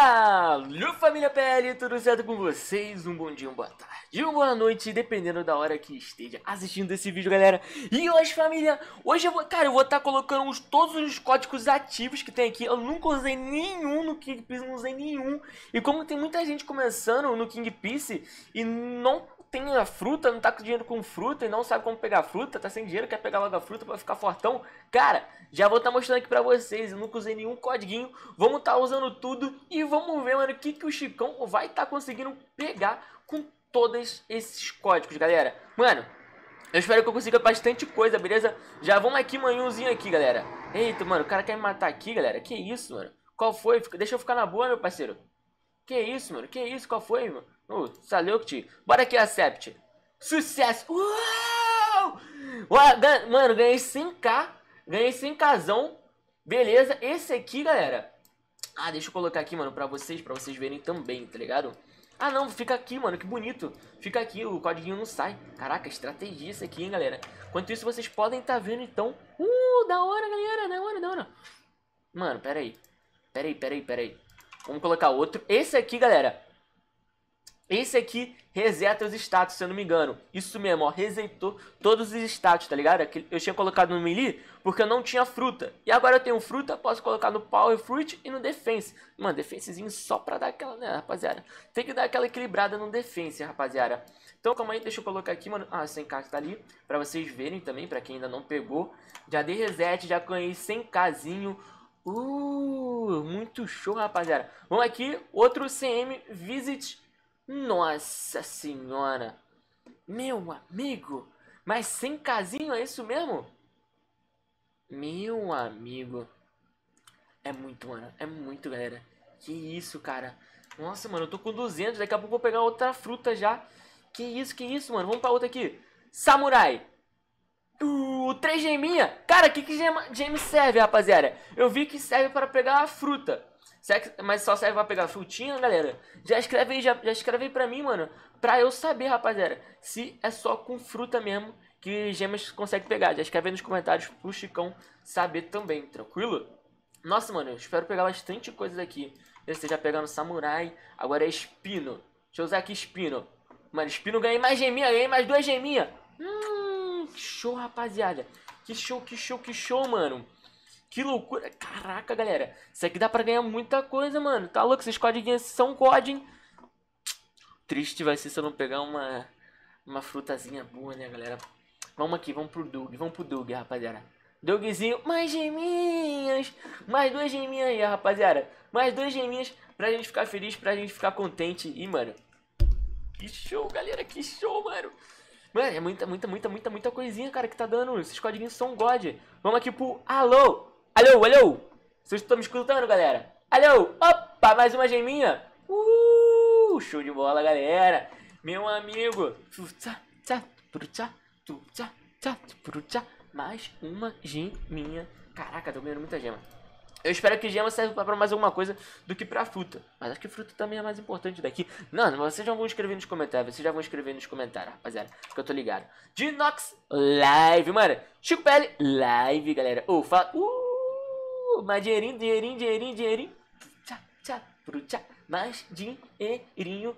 Alô família PL, tudo certo com vocês? Um bom dia, uma boa tarde, uma boa noite, dependendo da hora que esteja assistindo esse vídeo, galera. E hoje, família, hoje eu vou, cara, eu vou estar tá colocando os, todos os códigos ativos que tem aqui. Eu nunca usei nenhum no King Piece, não usei nenhum. E como tem muita gente começando no King Piece e não tem a fruta, não tá com dinheiro com fruta e não sabe como pegar fruta, tá sem dinheiro, quer pegar logo a fruta pra ficar fortão, cara, já vou estar tá mostrando aqui pra vocês, eu nunca usei nenhum codiguinho, vamos tá usando tudo e vamos ver, mano, o que, que o Chicão vai estar tá conseguindo pegar com todos esses códigos, galera. Mano, eu espero que eu consiga bastante coisa, beleza? Já vamos aqui, manhãozinho aqui, galera. Eita, mano, o cara quer me matar aqui, galera, que isso, mano? Qual foi? Deixa eu ficar na boa, meu parceiro. Que isso, mano? Que isso? Qual foi, mano? Oh, Salukti. Bora aqui, Acept. Sucesso! Uau! Mano, ganhei 5k. Ganhei 5kzão. Beleza, esse aqui, galera. Ah, deixa eu colocar aqui, mano, pra vocês, pra vocês verem também, tá ligado? Ah, não, fica aqui, mano, que bonito. Fica aqui, o código não sai. Caraca, estratégia isso aqui, hein, galera. Enquanto isso, vocês podem estar tá vendo, então. Uh, da hora, galera, da hora, da hora. Mano, pera aí. Pera aí, pera aí, pera aí. Vamos colocar outro. Esse aqui, galera, esse aqui reseta os status, se eu não me engano. Isso mesmo, ó, resetou todos os status, tá ligado? Eu tinha colocado no melee porque eu não tinha fruta. E agora eu tenho fruta, posso colocar no power fruit e no defense. Mano, defensezinho só pra dar aquela, né, rapaziada? Tem que dar aquela equilibrada no defense, rapaziada. Então, calma aí, deixa eu colocar aqui, mano. Ah, sem k tá ali, pra vocês verem também, pra quem ainda não pegou. Já dei reset, já ganhei 100kzinho. Uh, muito show, rapaziada. Vamos aqui, outro CM Visit nossa senhora! Meu amigo! Mas sem casinho é isso mesmo? Meu amigo. É muito, mano. É muito, galera. Que isso, cara. Nossa, mano, eu tô com 200. Daqui a pouco eu vou pegar outra fruta já. Que isso, que isso, mano. Vamos pra outra aqui. Samurai. Uh, três geminha. Cara, que que gema, gema serve, rapaziada? Eu vi que serve para pegar a fruta. Mas só serve pra pegar frutinha, galera. Já escreve aí, já, já escreve aí pra mim, mano. Pra eu saber, rapaziada, se é só com fruta mesmo que gemas consegue pegar. Já escreve aí nos comentários pro Chicão saber também, tranquilo? Nossa, mano, eu espero pegar bastante coisas aqui. Eu esteja pegando samurai. Agora é espino. Deixa eu usar aqui espino. Mano, espino ganhei mais geminha, ganhei mais duas geminhas. Hum, show, rapaziada. Que show, que show, que show, mano. Que loucura. Caraca, galera. Isso aqui dá pra ganhar muita coisa, mano. Tá louco? Esses codiguinhos são COD, hein? Triste vai ser se eu não pegar uma, uma frutazinha boa, né, galera? Vamos aqui, vamos pro Doug. Vamos pro Doug, rapaziada. Dougzinho, mais geminhas. Mais duas geminhas aí, rapaziada. Mais duas geminhas pra gente ficar feliz, pra gente ficar contente. E, mano... Que show, galera. Que show, mano. Mano, é muita, muita, muita, muita, muita coisinha, cara, que tá dando. Esses codiguinhos são God. Vamos aqui pro Alô. Alô, alô! Vocês estão me escutando, galera? Alô! Opa, mais uma geminha! Uh, show de bola, galera! Meu amigo! Mais uma geminha. Caraca, tô ganhando muita gema. Eu espero que gema serve para mais alguma coisa do que para fruta. Mas acho que fruta também é mais importante daqui. Não, vocês já vão escrever nos comentários. Vocês já vão escrever nos comentários, rapaziada. Que eu tô ligado. Dinox Live, mano. Chico PL Live, galera. Ou Uh! mais dinheirinho, dinheirinho, dinheirinho, dinheirinho. Tchá, tchá, pru, tchá. Mais dinheirinho.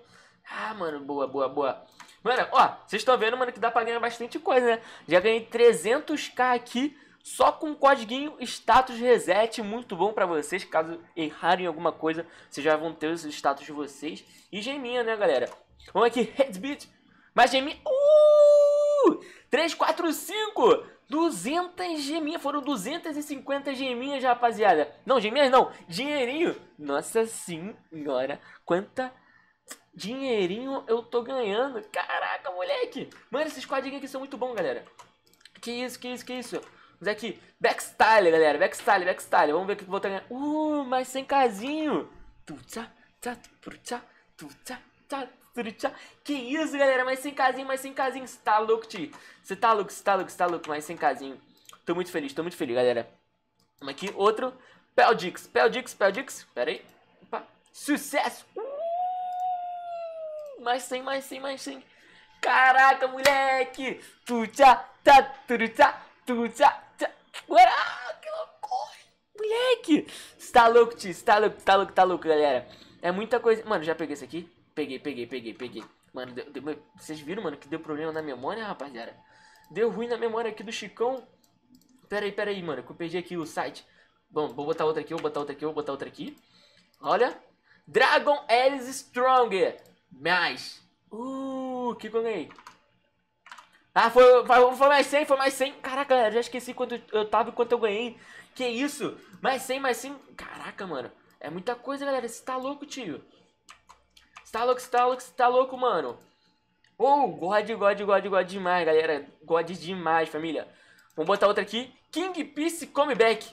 Ah, mano, boa, boa, boa. Mano, ó, vocês estão vendo, mano, que dá pra ganhar bastante coisa, né? Já ganhei 300k aqui só com o código status reset, muito bom para vocês, caso errarem alguma coisa, vocês já vão ter os status de vocês. E geminha, né, galera? Vamos aqui, headbeat, mais geminha, uh! 3, 4, 5! 200 geminhas, foram 250 geminhas, rapaziada. Não, geminhas não, dinheirinho. Nossa senhora, quanta dinheirinho eu tô ganhando. Caraca, moleque. Mano, esses quadrinhos aqui são muito bons, galera. Que isso, que isso, que isso. Vamos aqui, backstyle, galera, backstyle, backstyle. Vamos ver o que eu vou ganhar. Uh, mais 100 casinho. Tutsa, tutsa, tutsa, tutsa, tutsa. Que isso, galera, mais sem casinho, mais sem casinho. Você tá louco, Ti? Você tá louco, você tá louco, você tá louco, mais sem casinho. Tô muito feliz, tô muito feliz, galera. Vamos aqui, outro. Peldix, Peldix, Peldix. Pera aí. Opa. Sucesso! Uh! Mais sem, mais sem, mais sem. Caraca, moleque! Tu tchá, tá, tu tchá, tu tchá, tchá. que loucura! Moleque! Você tá louco, tio? Você tá louco, tá louco, tá louco, galera. É muita coisa. Mano, já peguei isso aqui. Peguei, peguei, peguei, peguei. Mano, deu, deu, vocês viram, mano, que deu problema na memória, rapaziada? Deu ruim na memória aqui do Chicão. Pera aí, pera aí, mano, que eu perdi aqui o site. Bom, vou botar outra aqui, vou botar outra aqui, vou botar outra aqui. Olha. Dragon is Stronger. Mais. Uh, o que, que eu ganhei? Ah, foi, foi, foi, mais 100, foi mais 100. Caraca, galera, já esqueci quanto eu tava e quanto eu ganhei. Que isso? Mais 100, mais 100. Caraca, mano. É muita coisa, galera. Você tá louco, tio. Tá louco, tá louco, tá louco, mano. Oh, God, God, God, God demais, galera. God demais, família. Vamos botar outra aqui. King Peace Comeback.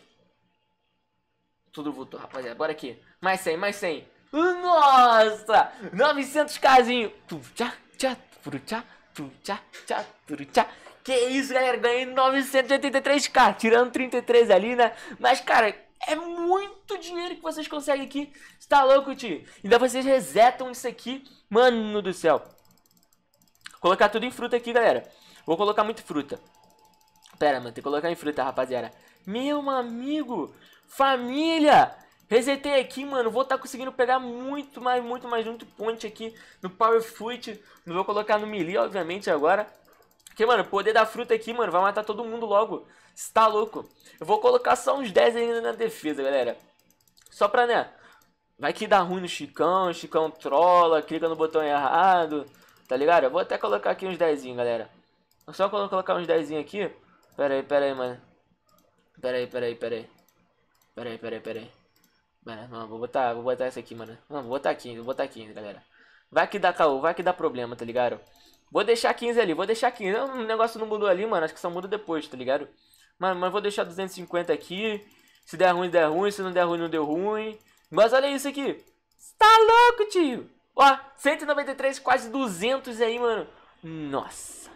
Tudo voltou, rapaziada. Bora aqui. Mais 100, mais 100. Nossa! 900 casinho. Que isso, galera. Ganhei 983k. Tirando 33 ali, né? Mas, cara, é muito dinheiro que vocês conseguem aqui. Você tá louco, tio? Ainda vocês resetam isso aqui. Mano do céu. Vou colocar tudo em fruta aqui, galera. Vou colocar muito fruta. Pera, mano. Tem que colocar em fruta, rapaziada. Meu amigo. Família. Resetei aqui, mano. Vou estar tá conseguindo pegar muito mais, muito mais, muito ponte aqui no Power Fruit. Não vou colocar no melee, obviamente, agora. Porque, mano, o poder da fruta aqui, mano, vai matar todo mundo logo. Está louco. Eu vou colocar só uns 10 ainda na defesa, galera. Só pra, né? Vai que dá ruim no Chicão, Chicão trola, clica no botão errado, tá ligado? Eu vou até colocar aqui uns 10, galera. Só colocar uns 10 aqui. Pera aí, pera aí, mano. Pera aí, pera aí, pera aí. Pera aí, pera aí, pera aí. Mano, não, vou botar, vou botar essa aqui, mano. Não, vou botar 15, vou botar 15, galera. Vai que dá caô, vai que dá problema, tá ligado? Vou deixar 15 ali, vou deixar 15. O negócio não mudou ali, mano. Acho que só muda depois, tá ligado? Mano, mas vou deixar 250 aqui. Se der ruim, der ruim. Se não der ruim, não deu ruim. Mas olha isso aqui. Tá louco, tio? Ó, 193, quase 200 aí, mano. Nossa.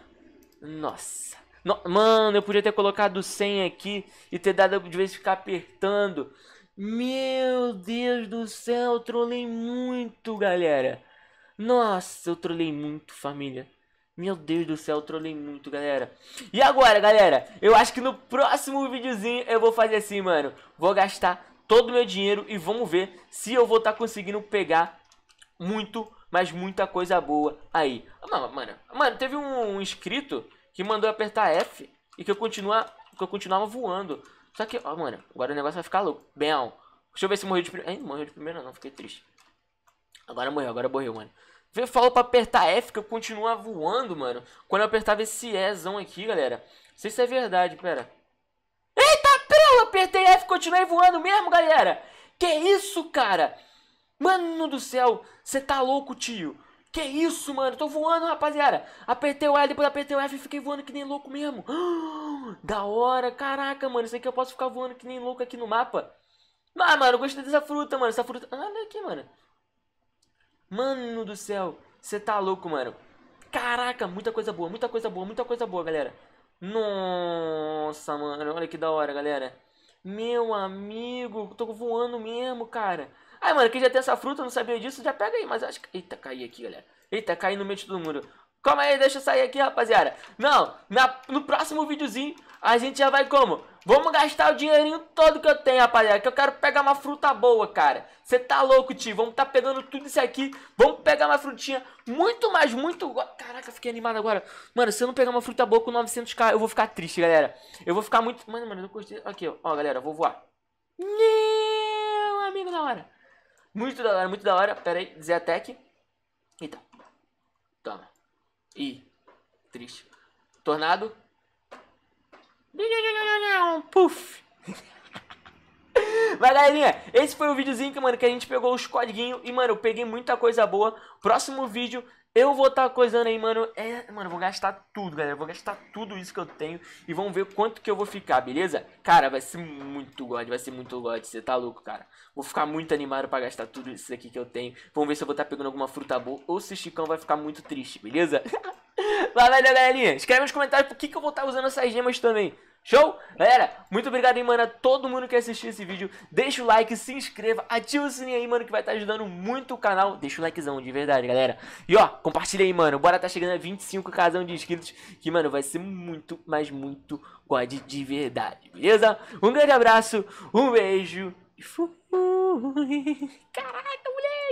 Nossa. No... Mano, eu podia ter colocado 100 aqui e ter dado de vez ficar apertando. Meu Deus do céu, eu trolei muito, galera. Nossa, eu trolei muito, família. Meu Deus do céu, trolei muito, galera. E agora, galera, eu acho que no próximo videozinho eu vou fazer assim, mano. Vou gastar todo o meu dinheiro e vamos ver se eu vou estar tá conseguindo pegar muito, mas muita coisa boa aí. Mano, mano, mano teve um, um, inscrito que mandou apertar F e que eu, continua, que eu continuava voando. Só que, ó, mano, agora o negócio vai ficar louco. Bem, ó, deixa eu ver se morreu de primeira. Não morreu de primeira não, fiquei triste. Agora morreu, agora morreu, mano. Eu falo pra apertar F que eu continuo voando, mano. Quando eu apertava esse Ezão aqui, galera. Não sei se é verdade, pera. Eita, pelo apertei F e continuei voando mesmo, galera. Que isso, cara? Mano do céu, você tá louco, tio. Que isso, mano? Tô voando, rapaziada. Apertei o L, depois apertei o F e fiquei voando que nem louco mesmo. da hora. Caraca, mano. Isso aqui eu posso ficar voando que nem louco aqui no mapa. Ah, mano, eu gostei dessa fruta, mano. Essa fruta... Olha aqui, mano. Mano do céu, você tá louco, mano. Caraca, muita coisa boa, muita coisa boa, muita coisa boa, galera. Nossa, mano, olha que da hora, galera. Meu amigo, tô voando mesmo, cara. Ai, mano, quem já tem essa fruta, não sabia disso, já pega aí, mas acho que... Eita, caí aqui, galera. Eita, caí no meio de todo mundo. Calma aí, deixa eu sair aqui, rapaziada. Não, na, no próximo videozinho a gente já vai como? Vamos gastar o dinheirinho todo que eu tenho, rapaziada. Que eu quero pegar uma fruta boa, cara. Você tá louco, tio. Vamos tá pegando tudo isso aqui. Vamos pegar uma frutinha muito mais, muito... Caraca, fiquei animado agora. Mano, se eu não pegar uma fruta boa com 900k, eu vou ficar triste, galera. Eu vou ficar muito... Mano, mano, eu não gostei... Aqui, ó, galera, vou voar. Meu amigo da hora. Muito da hora, muito da hora. Pera aí, Zetec. Eita. Toma. Ih, triste. Tornado. Puf! Mas galerinha, esse foi o videozinho que, mano, que a gente pegou os codiguinhos e, mano, eu peguei muita coisa boa. Próximo vídeo eu vou estar tá coisando aí, mano. É, mano, eu vou gastar tudo, galera. Eu vou gastar tudo isso que eu tenho. E vamos ver quanto que eu vou ficar, beleza? Cara, vai ser muito god, vai ser muito god. Você tá louco, cara. Vou ficar muito animado pra gastar tudo isso aqui que eu tenho. Vamos ver se eu vou estar tá pegando alguma fruta boa. Ou se o Chicão vai ficar muito triste, beleza? Vai, vai, galerinha. Escreve nos comentários por que, que eu vou estar tá usando essas gemas também. Show? Galera, muito obrigado, hein, mano, a todo mundo que assistiu esse vídeo. Deixa o like, se inscreva, ativa o sininho aí, mano, que vai estar tá ajudando muito o canal. Deixa o likezão, de verdade, galera. E, ó, compartilha aí, mano. Bora tá chegando a 25 casão de inscritos, que, mano, vai ser muito, mas muito God de verdade, beleza? Um grande abraço, um beijo e fui. Caraca, mulher!